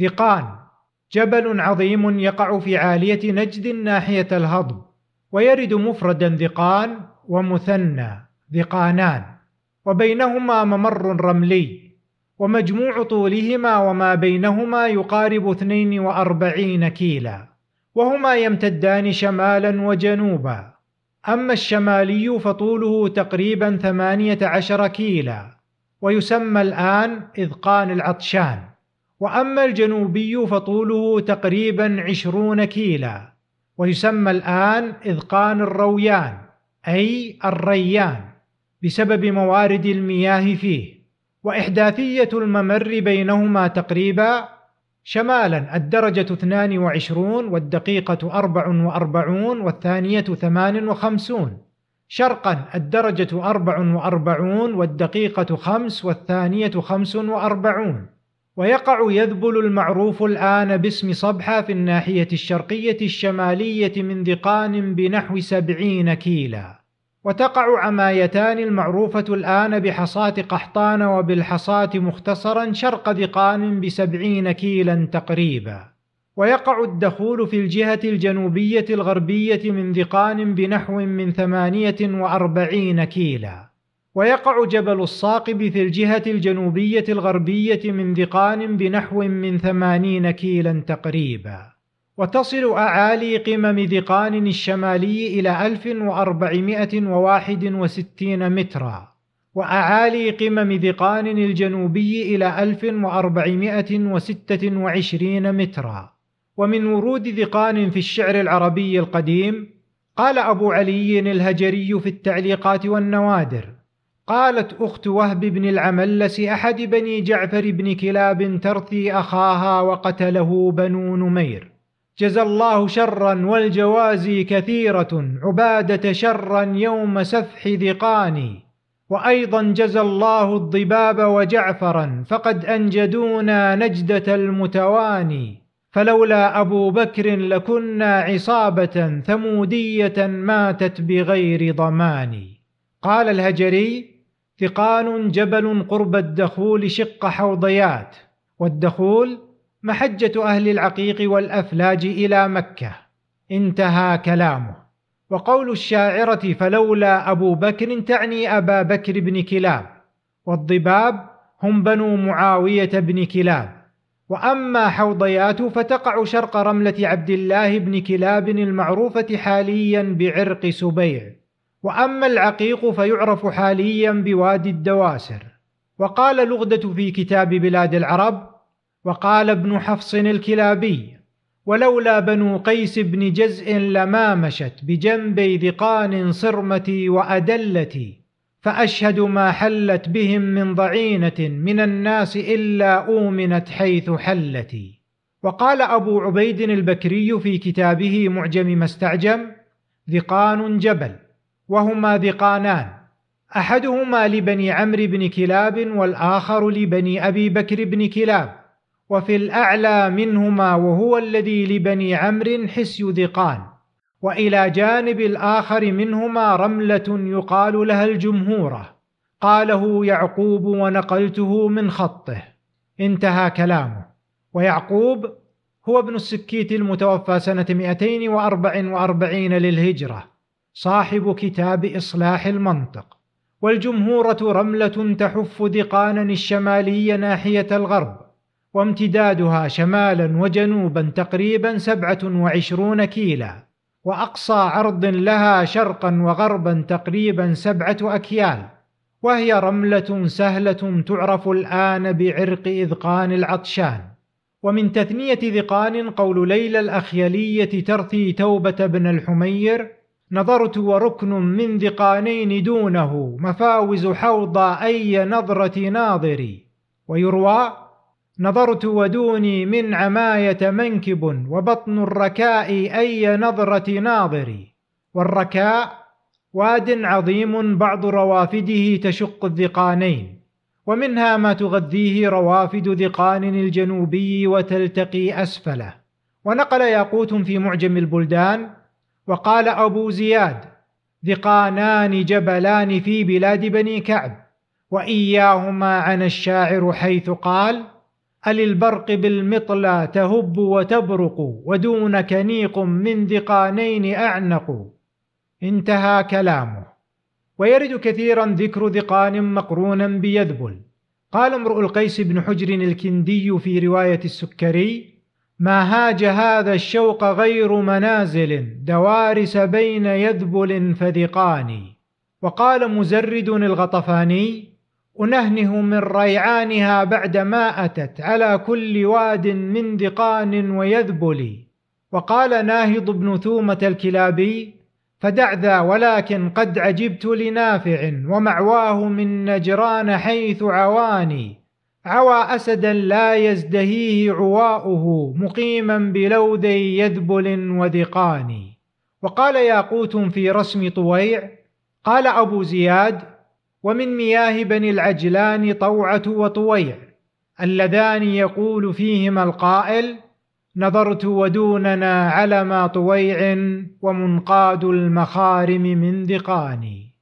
ذقان جبل عظيم يقع في عالية نجد ناحية الهضم ويرد مفردا ذقان ومثنى ذقانان وبينهما ممر رملي ومجموع طولهما وما بينهما يقارب 42 كيلا وهما يمتدان شمالا وجنوبا أما الشمالي فطوله تقريبا 18 كيلا ويسمى الآن إذقان العطشان وأما الجنوبي فطوله تقريبا عشرون كيلا ويسمى الآن إذقان الرويان أي الريان بسبب موارد المياه فيه وإحداثية الممر بينهما تقريبا شمالا الدرجة 22 والدقيقة 44 والثانية 58 شرقا الدرجة 44 والدقيقة 5 والثانية 45 ويقع يذبل المعروف الآن باسم صبحة في الناحية الشرقية الشمالية من ذقان بنحو سبعين كيلا وتقع عمايتان المعروفة الآن بحصاة قحطان وبالحصاة مختصرا شرق ذقان بسبعين كيلا تقريبا ويقع الدخول في الجهة الجنوبية الغربية من ذقان بنحو من ثمانية وأربعين كيلا ويقع جبل الصاقب في الجهة الجنوبية الغربية من ذقان بنحو من ثمانين كيلا تقريبا وتصل أعالي قمم ذقان الشمالي إلى 1461 مترا وأعالي قمم ذقان الجنوبي إلى 1426 مترا ومن ورود ذقان في الشعر العربي القديم قال أبو علي الهجري في التعليقات والنوادر قالت أخت وهب بن العملس أحد بني جعفر بن كلاب ترثي أخاها وقتله بنو نمير جزى الله شرا والجوازي كثيرة عبادة شرا يوم سفح ذقاني وأيضا جزى الله الضباب وجعفرا فقد أنجدونا نجدة المتواني فلولا أبو بكر لكنا عصابة ثمودية ماتت بغير ضمان قال الهجري ثقان جبل قرب الدخول شق حوضيات والدخول محجة أهل العقيق والأفلاج إلى مكة انتهى كلامه وقول الشاعرة فلولا أبو بكر تعني أبا بكر بن كلاب والضباب هم بنو معاوية بن كلاب وأما حوضيات فتقع شرق رملة عبد الله بن كلاب المعروفة حاليا بعرق سبيع وأما العقيق فيعرف حاليا بوادي الدواسر وقال لغدة في كتاب بلاد العرب وقال ابن حفص الكلابي ولولا بنو قيس بن جزء لما مشت بجنبي ذقان صرمتي وأدلتي فأشهد ما حلت بهم من ضعينة من الناس إلا أومنت حيث حلتي وقال أبو عبيد البكري في كتابه معجم ما استعجم ذقان جبل وهما ذقانان احدهما لبني عمرو بن كلاب والاخر لبني ابي بكر بن كلاب وفي الاعلى منهما وهو الذي لبني عمرو حسي ذقان والى جانب الاخر منهما رمله يقال لها الجمهوره قاله يعقوب ونقلته من خطه انتهى كلامه ويعقوب هو ابن السكيت المتوفى سنة 244 للهجرة صاحب كتاب إصلاح المنطق والجمهورة رملة تحف ذقانا الشمالي ناحية الغرب وامتدادها شمالا وجنوبا تقريبا سبعة وعشرون كيلا وأقصى عرض لها شرقا وغربا تقريبا سبعة أكيال وهي رملة سهلة تعرف الآن بعرق إذقان العطشان ومن تثنية ذقان قول ليلى الأخيلية ترثي توبة بن الحمير نظرت وركن من ذقانين دونه مفاوز حوض أي نظرة ناظري ويروى نظرت ودوني من عماية منكب وبطن الركاء أي نظرة ناظري والركاء واد عظيم بعض روافده تشق الذقانين ومنها ما تغذيه روافد ذقان الجنوبي وتلتقي أسفله ونقل ياقوت في معجم البلدان وقال أبو زياد ذقانان جبلان في بلاد بني كعب وإياهما عن الشاعر حيث قال البرق بالمطلى تهب وتبرق ودونك نيق من ذقانين أعنق انتهى كلامه ويرد كثيرا ذكر ذقان مقرونا بيذبل قال امرؤ القيس بن حجر الكندي في رواية السكري ما هاج هذا الشوق غير منازل دوارس بين يذبل فذقاني وقال مزرد الغطفاني أنهنه من ريعانها بعد ما أتت على كل واد من ذقان ويذبل وقال ناهض بن ثومة الكلابي فدع ذا ولكن قد عجبت لنافع ومعواه من نجران حيث عواني عوى أسدا لا يزدهيه عواؤه مقيما بلوذي يذبل وذقان وقال ياقوت في رسم طويع قال أبو زياد ومن مياه بني العجلان طوعة وطويع اللذان يقول فيهما القائل نظرت ودوننا علم طويع ومنقاد المخارم من ذقاني